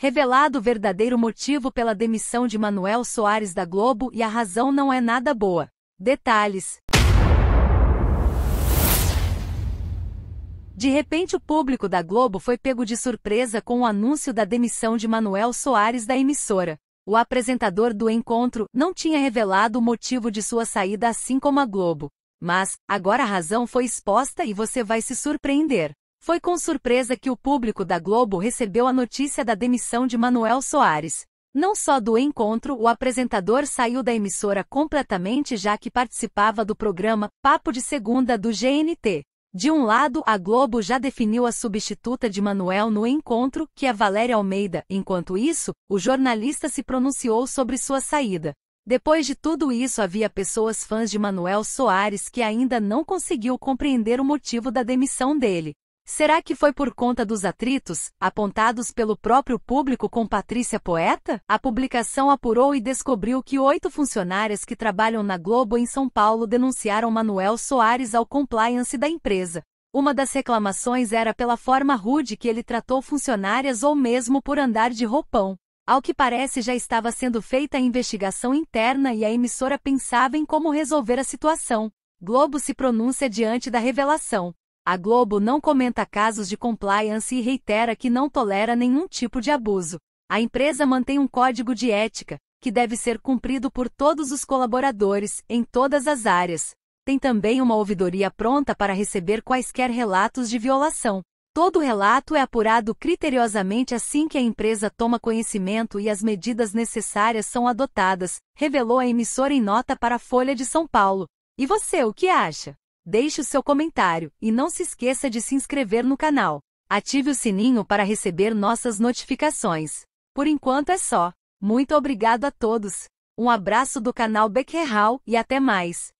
revelado o verdadeiro motivo pela demissão de Manuel Soares da Globo e a razão não é nada boa. Detalhes. De repente, o público da Globo foi pego de surpresa com o anúncio da demissão de Manuel Soares da emissora. O apresentador do encontro não tinha revelado o motivo de sua saída, assim como a Globo. Mas, agora a razão foi exposta e você vai se surpreender. Foi com surpresa que o público da Globo recebeu a notícia da demissão de Manuel Soares. Não só do encontro, o apresentador saiu da emissora completamente já que participava do programa Papo de Segunda do GNT. De um lado, a Globo já definiu a substituta de Manuel no encontro, que é Valéria Almeida. Enquanto isso, o jornalista se pronunciou sobre sua saída. Depois de tudo isso, havia pessoas fãs de Manuel Soares que ainda não conseguiu compreender o motivo da demissão dele. Será que foi por conta dos atritos, apontados pelo próprio público com Patrícia Poeta? A publicação apurou e descobriu que oito funcionárias que trabalham na Globo em São Paulo denunciaram Manuel Soares ao compliance da empresa. Uma das reclamações era pela forma rude que ele tratou funcionárias ou mesmo por andar de roupão. Ao que parece, já estava sendo feita a investigação interna e a emissora pensava em como resolver a situação. Globo se pronuncia diante da revelação. A Globo não comenta casos de compliance e reitera que não tolera nenhum tipo de abuso. A empresa mantém um código de ética, que deve ser cumprido por todos os colaboradores, em todas as áreas. Tem também uma ouvidoria pronta para receber quaisquer relatos de violação. Todo relato é apurado criteriosamente assim que a empresa toma conhecimento e as medidas necessárias são adotadas, revelou a emissora em nota para a Folha de São Paulo. E você, o que acha? deixe o seu comentário e não se esqueça de se inscrever no canal. Ative o sininho para receber nossas notificações. Por enquanto é só. Muito obrigado a todos. Um abraço do canal Becquerral e até mais.